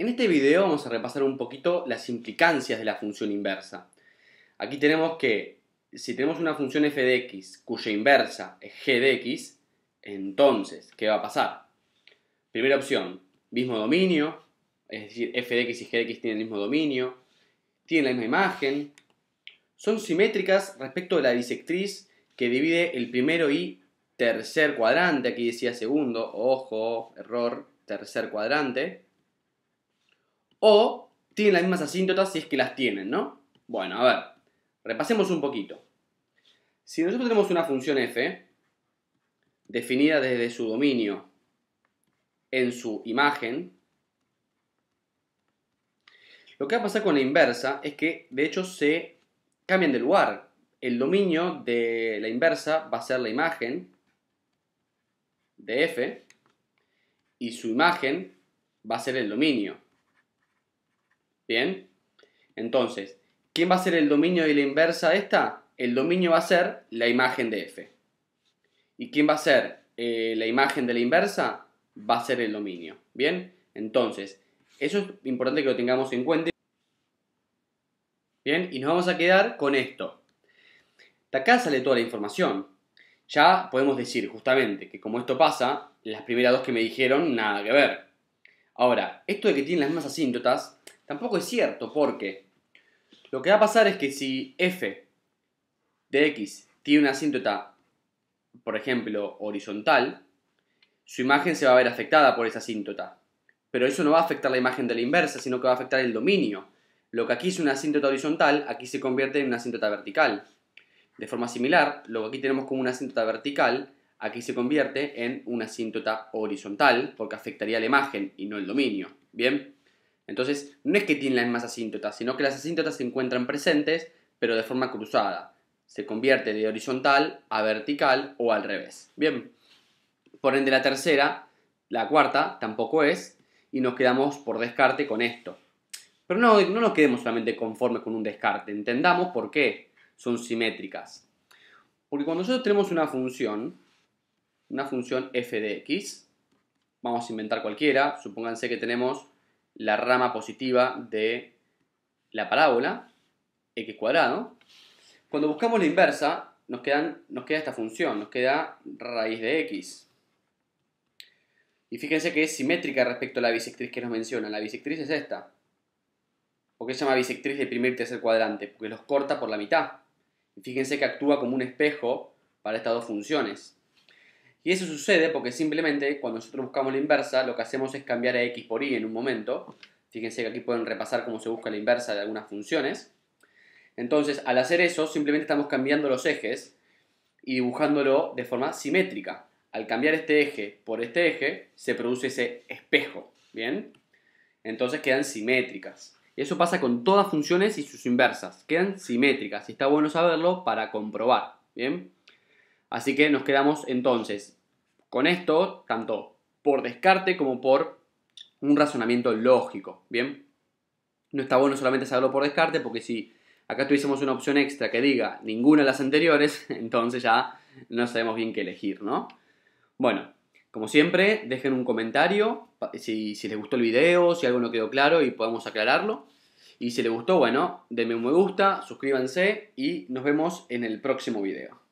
En este video vamos a repasar un poquito las implicancias de la función inversa. Aquí tenemos que si tenemos una función f de x cuya inversa es g de x, entonces, ¿qué va a pasar? Primera opción, mismo dominio, es decir, f de x y g de x tienen el mismo dominio, tienen la misma imagen, son simétricas respecto de la disectriz que divide el primero y tercer cuadrante, aquí decía segundo, ojo, error, tercer cuadrante, o tienen las mismas asíntotas si es que las tienen, ¿no? Bueno, a ver, repasemos un poquito. Si nosotros tenemos una función f, definida desde su dominio en su imagen, lo que va a pasar con la inversa es que de hecho se cambian de lugar. El dominio de la inversa va a ser la imagen de f y su imagen va a ser el dominio. Bien. Entonces, ¿quién va a ser el dominio de la inversa esta? El dominio va a ser la imagen de f. ¿Y quién va a ser eh, la imagen de la inversa? Va a ser el dominio. Bien. Entonces, eso es importante que lo tengamos en cuenta. Bien, y nos vamos a quedar con esto. acá sale toda la información. Ya podemos decir justamente que como esto pasa, las primeras dos que me dijeron nada que ver. Ahora, esto de que tienen las mismas asíntotas Tampoco es cierto, porque lo que va a pasar es que si f de x tiene una asíntota, por ejemplo, horizontal, su imagen se va a ver afectada por esa asíntota. Pero eso no va a afectar la imagen de la inversa, sino que va a afectar el dominio. Lo que aquí es una asíntota horizontal, aquí se convierte en una asíntota vertical. De forma similar, lo que aquí tenemos como una asíntota vertical, aquí se convierte en una asíntota horizontal, porque afectaría la imagen y no el dominio. ¿Bien? Entonces, no es que tienen las mismas asíntotas, sino que las asíntotas se encuentran presentes, pero de forma cruzada. Se convierte de horizontal a vertical o al revés. Bien, por ende la tercera, la cuarta, tampoco es, y nos quedamos por descarte con esto. Pero no, no nos quedemos solamente conformes con un descarte, entendamos por qué son simétricas. Porque cuando nosotros tenemos una función, una función f de x, vamos a inventar cualquiera, supónganse que tenemos la rama positiva de la parábola, x cuadrado. Cuando buscamos la inversa, nos, quedan, nos queda esta función, nos queda raíz de x. Y fíjense que es simétrica respecto a la bisectriz que nos menciona. La bisectriz es esta. porque se llama bisectriz de primer y tercer cuadrante? Porque los corta por la mitad. fíjense que actúa como un espejo para estas dos funciones. Y eso sucede porque simplemente cuando nosotros buscamos la inversa, lo que hacemos es cambiar a x por y en un momento. Fíjense que aquí pueden repasar cómo se busca la inversa de algunas funciones. Entonces, al hacer eso, simplemente estamos cambiando los ejes y dibujándolo de forma simétrica. Al cambiar este eje por este eje, se produce ese espejo, ¿bien? Entonces quedan simétricas. Y eso pasa con todas funciones y sus inversas. Quedan simétricas y está bueno saberlo para comprobar, ¿bien? Así que nos quedamos entonces con esto, tanto por descarte como por un razonamiento lógico, ¿bien? No está bueno solamente saberlo por descarte, porque si acá tuviésemos una opción extra que diga ninguna de las anteriores, entonces ya no sabemos bien qué elegir, ¿no? Bueno, como siempre, dejen un comentario si, si les gustó el video, si algo no quedó claro y podemos aclararlo. Y si les gustó, bueno, denme un me gusta, suscríbanse y nos vemos en el próximo video.